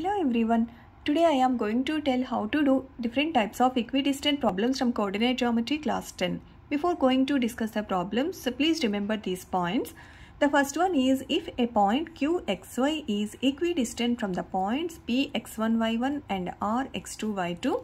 Hello everyone. Today I am going to tell how to do different types of equidistant problems from coordinate geometry class 10. Before going to discuss the problems, so please remember these points. The first one is if a point QXY is equidistant from the points PX1, Y1 and RX2, Y2,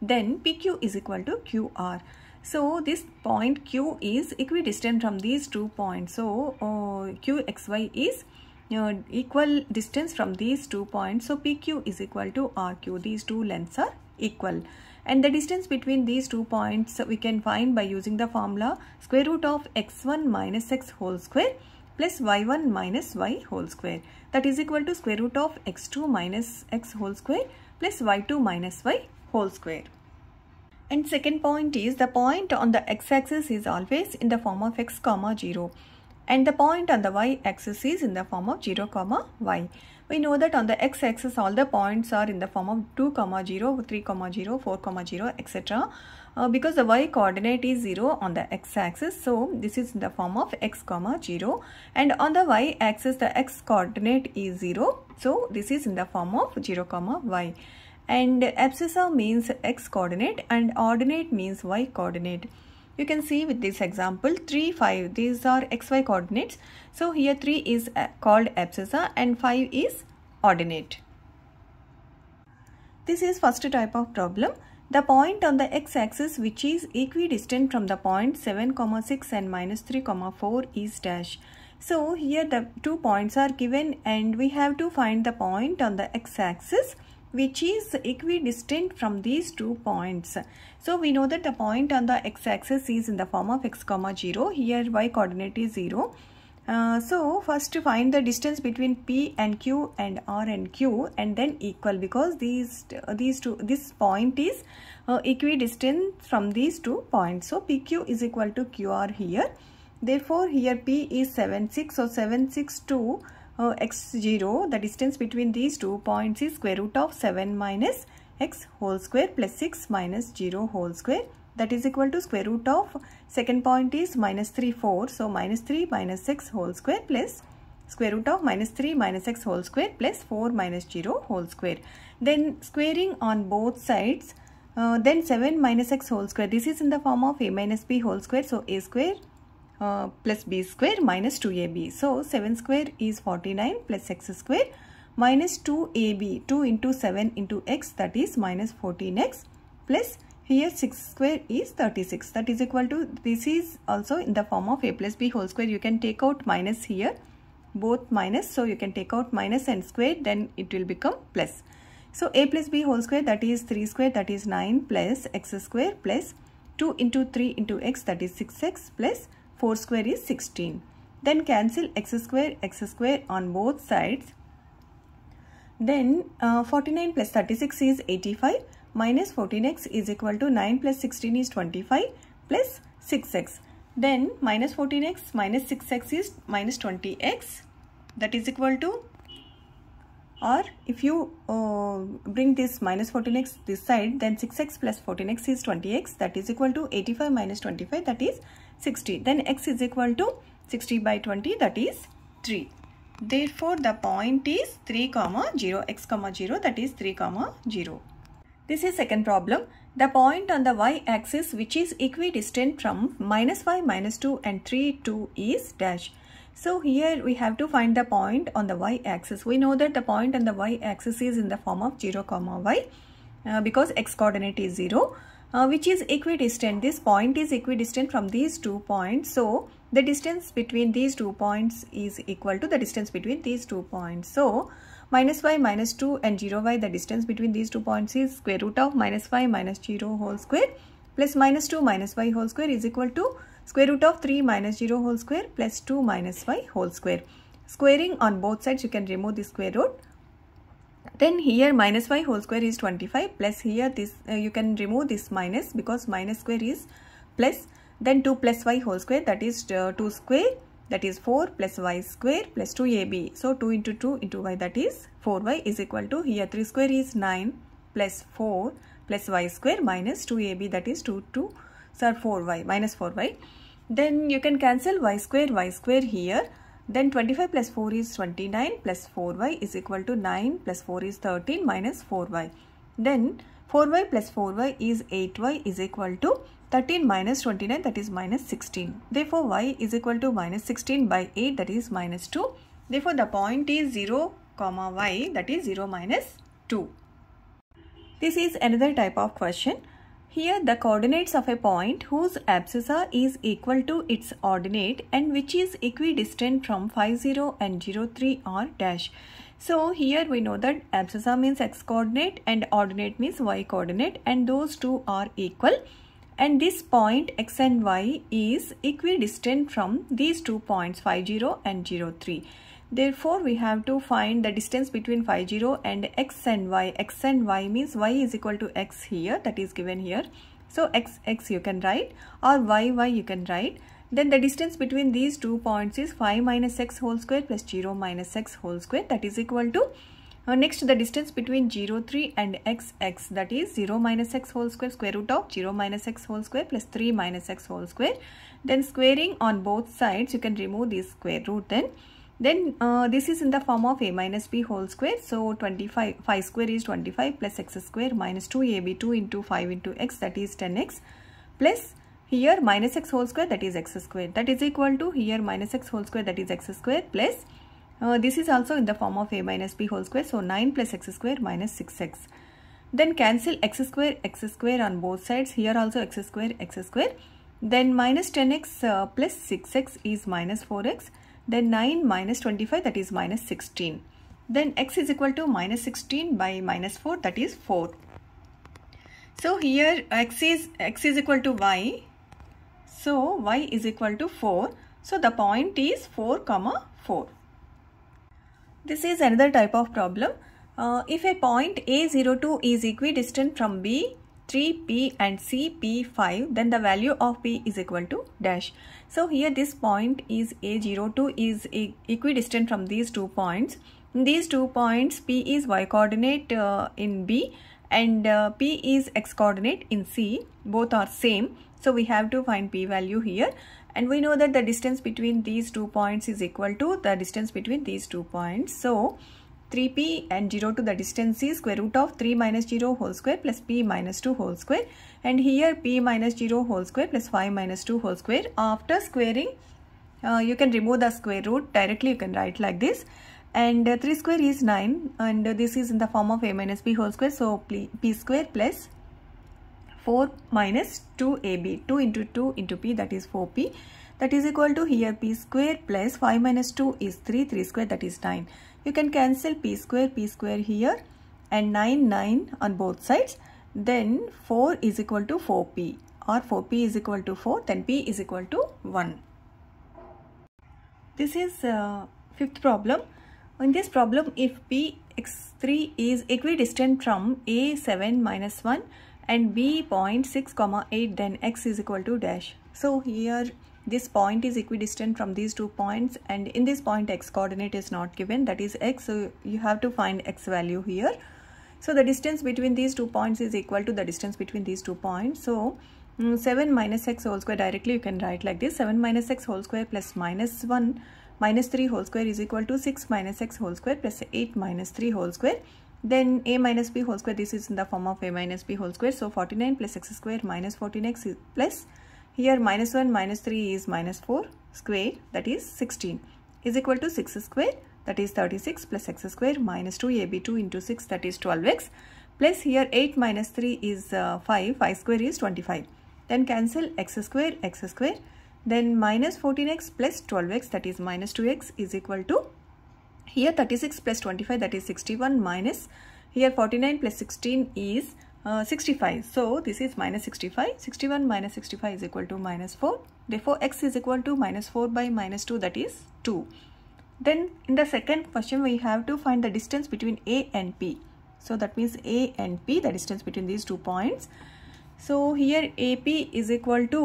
then PQ is equal to QR. So this point Q is equidistant from these two points. So uh, QXY is equidistant uh, equal distance from these two points. So PQ is equal to RQ. These two lengths are equal. And the distance between these two points we can find by using the formula square root of x1 minus x whole square plus y1 minus y whole square. That is equal to square root of x2 minus x whole square plus y2 minus y whole square. And second point is the point on the x-axis is always in the form of x comma 0 and the point on the y-axis is in the form of 0 comma y. We know that on the x-axis all the points are in the form of 2 comma 0, 3 comma 0, 4 comma 0 etc. Uh, because the y coordinate is 0 on the x-axis so this is in the form of x comma 0 and on the y-axis the x coordinate is 0 so this is in the form of 0 comma y and abscissa means x coordinate and ordinate means y coordinate. You can see with this example 3, 5 these are xy coordinates. So here 3 is uh, called abscissa and 5 is ordinate. This is first type of problem. The point on the x-axis which is equidistant from the point 7, 6 and minus 3, 4 is dash. So here the two points are given and we have to find the point on the x-axis which is equidistant from these two points. So we know that the point on the x-axis is in the form of x comma 0. Here y coordinate is 0. Uh, so first to find the distance between P and Q and R and Q and then equal because these uh, these two this point is uh, equidistant from these two points. So PQ is equal to QR here. Therefore here P is 7 6 so 7 6 2 uh, x0 the distance between these two points is square root of 7 minus x whole square plus 6 minus 0 whole square that is equal to square root of second point is minus 3 4 so minus 3 minus 6 whole square plus square root of minus 3 minus x whole square plus 4 minus 0 whole square then squaring on both sides uh, then 7 minus x whole square this is in the form of a minus b whole square so a square uh, plus b square minus 2ab. So 7 square is 49 plus x square minus 2ab. 2 into 7 into x that is minus 14x plus here 6 square is 36 that is equal to this is also in the form of a plus b whole square you can take out minus here both minus so you can take out minus and square then it will become plus so a plus b whole square that is 3 square that is 9 plus x square plus 2 into 3 into x that is 6x plus 4 square is 16. Then cancel x square, x square on both sides. Then uh, 49 plus 36 is 85 minus 14x is equal to 9 plus 16 is 25 plus 6x. Then minus 14x minus 6x is minus 20x that is equal to or if you uh, bring this minus 14x this side then 6x plus 14x is 20x that is equal to 85 minus 25 that is 60. Then x is equal to 60 by 20 that is 3. Therefore, the point is 3 comma 0 x comma 0 that is 3 comma 0. This is second problem. The point on the y-axis which is equidistant from minus minus y minus 2 and 3, 2 is dash. So here we have to find the point on the y-axis. We know that the point on the y-axis is in the form of 0 comma y uh, because x coordinate is 0 uh, which is equidistant. This point is equidistant from these two points. So, the distance between these two points is equal to the distance between these two points. So, minus y minus 2 and 0y, the distance between these two points is square root of minus y minus 0 whole square plus minus 2 minus y whole square is equal to square root of 3 minus 0 whole square plus 2 minus y whole square. Squaring on both sides, you can remove the square root then here minus y whole square is 25 plus here this uh, you can remove this minus because minus square is plus then 2 plus y whole square that is uh, 2 square that is 4 plus y square plus 2ab so 2 into 2 into y that is 4y is equal to here 3 square is 9 plus 4 plus y square minus 2ab that is 2 2 so 4y minus 4y then you can cancel y square y square here then 25 plus 4 is 29 plus 4y is equal to 9 plus 4 is 13 minus 4y. Then 4y plus 4y is 8y is equal to 13 minus 29 that is minus 16. Therefore y is equal to minus 16 by 8 that is minus 2. Therefore the point is 0 comma y that is 0 minus 2. This is another type of question. Here the coordinates of a point whose abscissa is equal to its ordinate and which is equidistant from (5, 0) and (0, 03 are dash. So here we know that abscissa means x coordinate and ordinate means y coordinate and those two are equal and this point x and y is equidistant from these two points (5, 0) and (0, 03. Therefore, we have to find the distance between phi 0 and x and y. x and y means y is equal to x here that is given here. So, x, x you can write or y, y you can write. Then the distance between these two points is 5 minus x whole square plus 0 minus x whole square that is equal to uh, next the distance between 0, 3 and x, x that is 0 minus x whole square square root of 0 minus x whole square plus 3 minus x whole square. Then squaring on both sides you can remove this square root then then uh, this is in the form of a minus b whole square. So 25, 5 square is 25 plus x square minus 2ab 2 into 5 into x that is 10x plus here minus x whole square that is x square that is equal to here minus x whole square that is x square plus uh, this is also in the form of a minus b whole square. So 9 plus x square minus 6x. Then cancel x square x square on both sides. Here also x square x square. Then minus 10x uh, plus 6x is minus 4x then 9 minus 25 that is minus 16. Then x is equal to minus 16 by minus 4 that is 4. So here x is, x is equal to y. So y is equal to 4. So the point is 4 comma 4. This is another type of problem. Uh, if a point A02 is equidistant from B, 3p and cp5 then the value of p is equal to dash so here this point is a02 is equidistant from these two points in these two points p is y coordinate uh, in b and uh, p is x coordinate in c both are same so we have to find p value here and we know that the distance between these two points is equal to the distance between these two points so 3p and 0 to the distance is square root of 3 minus 0 whole square plus p minus 2 whole square and here p minus 0 whole square plus 5 minus 2 whole square after squaring uh, you can remove the square root directly you can write like this and uh, 3 square is 9 and uh, this is in the form of a minus b whole square so p square plus 4 minus 2ab 2 into 2 into p that is 4p that is equal to here p square plus 5 minus 2 is 3 3 square that is 9 you can cancel p square p square here and 9 9 on both sides then 4 is equal to 4p or 4p is equal to 4 then p is equal to 1 this is uh, fifth problem in this problem if p x3 is equidistant from a7 minus 1 and b 0.6 comma 8 then x is equal to dash so here this point is equidistant from these two points and in this point x coordinate is not given that is x so you have to find x value here so the distance between these two points is equal to the distance between these two points so mm, 7 minus x whole square directly you can write like this 7 minus x whole square plus minus 1 minus 3 whole square is equal to 6 minus x whole square plus 8 minus 3 whole square then a minus b whole square this is in the form of a minus b whole square so 49 plus x square minus 14x plus here minus 1 minus 3 is minus 4 square that is 16 is equal to 6 square that is 36 plus x square minus 2ab2 into 6 that is 12x plus here 8 minus 3 is uh, 5 5 square is 25 then cancel x square x square then minus 14x plus 12x that is minus 2x is equal to here 36 plus 25 that is 61 minus here 49 plus 16 is uh, 65. So this is minus 65. 61 minus 65 is equal to minus 4. Therefore x is equal to minus 4 by minus 2 that is 2. Then in the second question we have to find the distance between A and P. So that means A and P the distance between these two points. So here AP is equal to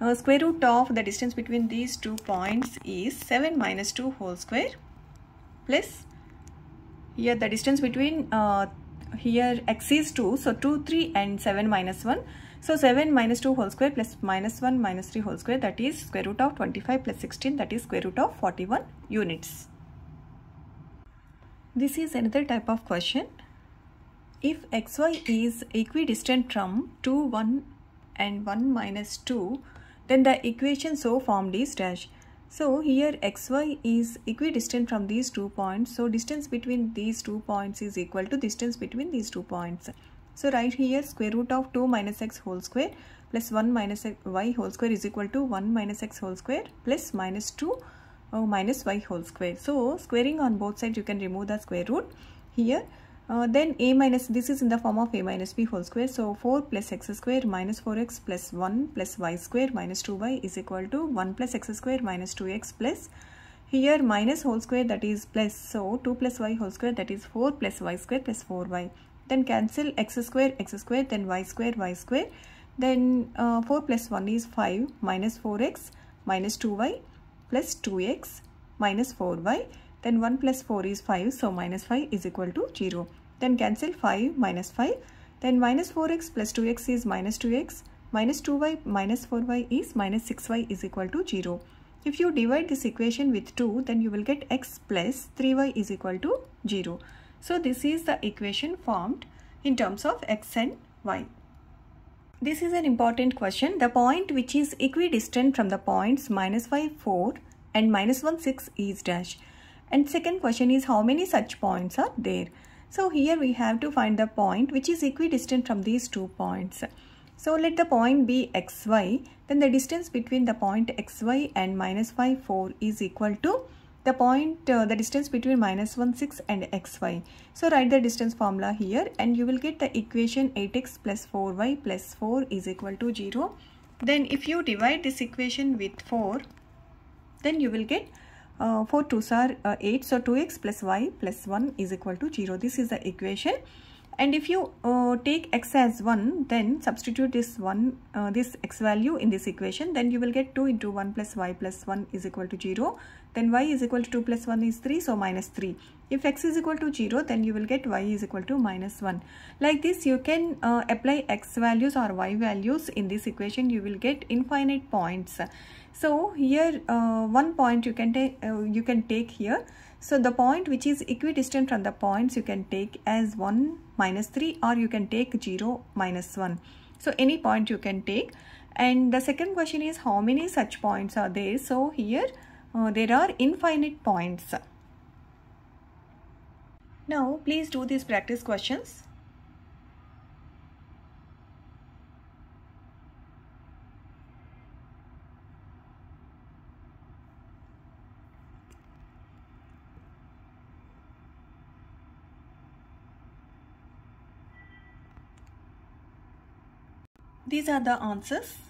uh, square root of the distance between these two points is 7 minus 2 whole square plus here the distance between uh, here x is 2 so 2 3 and 7 minus 1 so 7 minus 2 whole square plus minus 1 minus 3 whole square that is square root of 25 plus 16 that is square root of 41 units this is another type of question if xy is equidistant from 2 1 and 1 minus 2 then the equation so formed is dash so here xy is equidistant from these two points. So distance between these two points is equal to distance between these two points. So right here square root of 2 minus x whole square plus 1 minus y whole square is equal to 1 minus x whole square plus minus 2 minus y whole square. So squaring on both sides you can remove the square root. Here uh, then a minus this is in the form of a minus b whole square so 4 plus x square minus 4x plus 1 plus y square minus 2y is equal to 1 plus x square minus 2x plus here minus whole square that is plus so 2 plus y whole square that is 4 plus y square plus 4y then cancel x square x square then y square y square then uh, 4 plus 1 is 5 minus 4x minus 2y plus 2x minus 4y then 1 plus 4 is 5. So minus 5 is equal to 0. Then cancel 5 minus 5. Then minus 4x plus 2x is minus 2x. Minus 2y minus 4y is minus 6y is equal to 0. If you divide this equation with 2 then you will get x plus 3y is equal to 0. So this is the equation formed in terms of x and y. This is an important question. The point which is equidistant from the points minus 5, 4 and minus 1, 6 is dash. And second question is how many such points are there? So here we have to find the point which is equidistant from these two points. So let the point be xy, then the distance between the point xy and minus 5, 4 is equal to the point, uh, the distance between minus 1, 6 and xy. So write the distance formula here and you will get the equation 8x plus 4y plus 4 is equal to 0. Then if you divide this equation with 4, then you will get uh, 4 2s are uh, 8 so 2x plus y plus 1 is equal to 0 this is the equation and if you uh, take x as 1 then substitute this 1 uh, this x value in this equation then you will get 2 into 1 plus y plus 1 is equal to 0 then y is equal to 2 plus 1 is 3 so minus 3 if x is equal to 0 then you will get y is equal to minus 1 like this you can uh, apply x values or y values in this equation you will get infinite points so here uh, one point you can take uh, you can take here. So the point which is equidistant from the points you can take as 1 minus 3 or you can take 0 minus 1. So any point you can take. And the second question is how many such points are there? So here uh, there are infinite points. Now please do these practice questions. These are the answers.